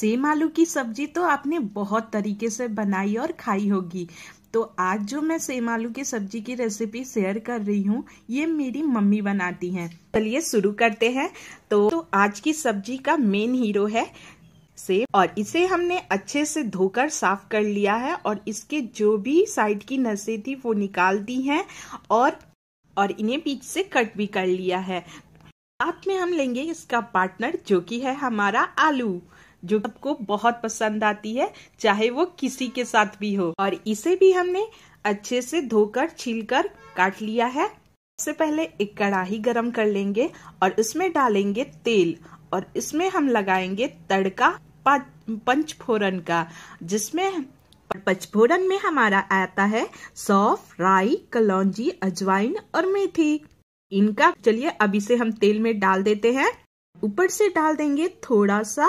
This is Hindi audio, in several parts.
सेम आलू की सब्जी तो आपने बहुत तरीके से बनाई और खाई होगी तो आज जो मैं सेम आलू की सब्जी की रेसिपी शेयर कर रही हूँ ये मेरी मम्मी बनाती हैं चलिए शुरू करते हैं तो, तो आज की सब्जी का मेन हीरो है सेब और इसे हमने अच्छे से धोकर साफ कर लिया है और इसके जो भी साइड की नसें थी वो निकाल दी हैं और और इन्हें बीच से कट भी कर लिया है साथ में हम लेंगे इसका पार्टनर जो कि है हमारा आलू जो सबको बहुत पसंद आती है चाहे वो किसी के साथ भी हो और इसे भी हमने अच्छे से धोकर छीलकर काट लिया है सबसे पहले एक कड़ाही गरम कर लेंगे और उसमें डालेंगे तेल और इसमें हम लगाएंगे तड़का पंचफोरन का जिसमें पंचफोरन में हमारा आता है सौफ राई कलौजी अजवाइन और मेथी इनका चलिए अब इसे हम तेल में डाल देते हैं ऊपर से डाल देंगे थोड़ा सा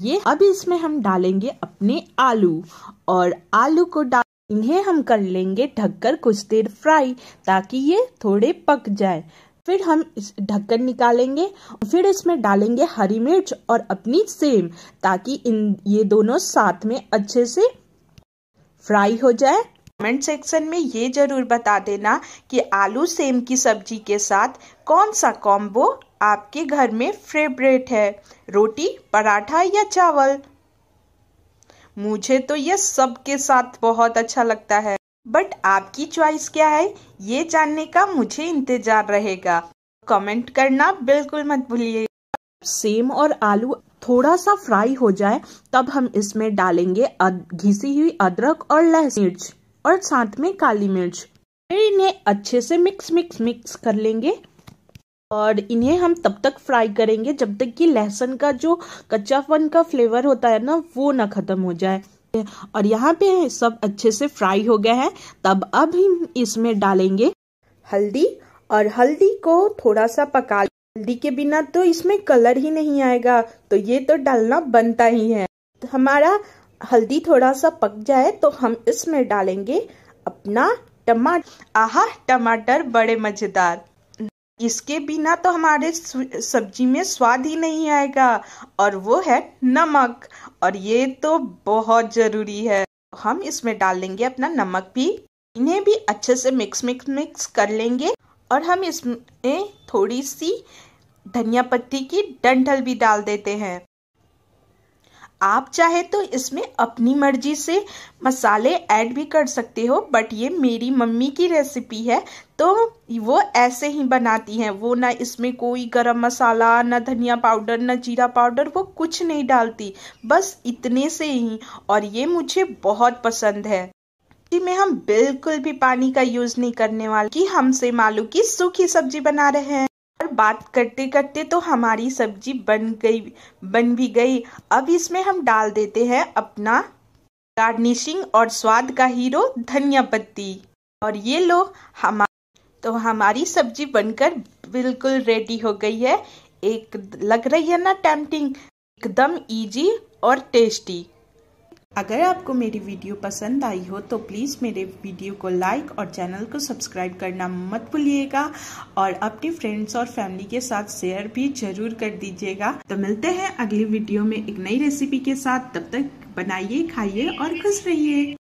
ये अब इसमें हम डालेंगे अपने आलू और आलू को डाल इन्हें हम कर लेंगे ढककर कुछ देर फ्राई ताकि ये थोड़े पक जाए फिर हम इस ढक्कन निकालेंगे फिर इसमें डालेंगे हरी मिर्च और अपनी सेम ताकि इन ये दोनों साथ में अच्छे से फ्राई हो जाए कमेंट सेक्शन में ये जरूर बता देना कि आलू सेम की सब्जी के साथ कौन सा कॉम्बो आपके घर में फेवरेट है रोटी पराठा या चावल मुझे तो यह सबके साथ बहुत अच्छा लगता है बट आपकी चॉइस क्या है ये जानने का मुझे इंतजार रहेगा कमेंट करना बिल्कुल मत भूलिए सेम और आलू थोड़ा सा फ्राई हो जाए तब हम इसमें डालेंगे घिसी हुई अदरक और लहसुन मिर्च और साथ में काली मिर्च फिर इन्हें अच्छे से मिक्स मिक्स मिक्स कर लेंगे और इन्हें हम तब तक फ्राई करेंगे जब तक कि लहसुन का जो कच्चापन का फ्लेवर होता है ना वो ना ख़त्म हो जाए और यहाँ पे सब अच्छे से फ्राई हो गए हैं तब अब हम इसमें डालेंगे हल्दी और हल्दी को थोड़ा सा पका हल्दी के बिना तो इसमें कलर ही नहीं आएगा तो ये तो डालना बनता ही है तो हमारा हल्दी थोड़ा सा पक जाए तो हम इसमें डालेंगे अपना टमाटर आहा टमाटर बड़े मजेदार इसके बिना तो हमारे सब्जी में स्वाद ही नहीं आएगा और वो है नमक और ये तो बहुत ज़रूरी है हम इसमें डाल लेंगे अपना नमक भी इन्हें भी अच्छे से मिक्स मिक्स मिक्स कर लेंगे और हम इसमें थोड़ी सी धनिया पत्ती की डंठल भी डाल देते हैं आप चाहे तो इसमें अपनी मर्जी से मसाले ऐड भी कर सकते हो बट ये मेरी मम्मी की रेसिपी है तो वो ऐसे ही बनाती हैं वो ना इसमें कोई गरम मसाला ना धनिया पाउडर ना जीरा पाउडर वो कुछ नहीं डालती बस इतने से ही और ये मुझे बहुत पसंद है में हम बिल्कुल भी पानी का यूज़ नहीं करने वाले कि हमसे मालू की सूखी सब्जी बना रहे हैं बात करते करते तो हमारी सब्जी बन गई बन भी गई अब इसमें हम डाल देते हैं अपना गार्निशिंग और स्वाद का हीरो धनिया पत्ती और ये लो हम तो हमारी सब्जी बनकर बिल्कुल रेडी हो गई है एक लग रही है ना टेम्पटिंग एकदम इजी और टेस्टी अगर आपको मेरी वीडियो पसंद आई हो तो प्लीज़ मेरे वीडियो को लाइक और चैनल को सब्सक्राइब करना मत भूलिएगा और अपने फ्रेंड्स और फैमिली के साथ शेयर भी जरूर कर दीजिएगा तो मिलते हैं अगली वीडियो में एक नई रेसिपी के साथ तब तक बनाइए खाइए और खुश रहिए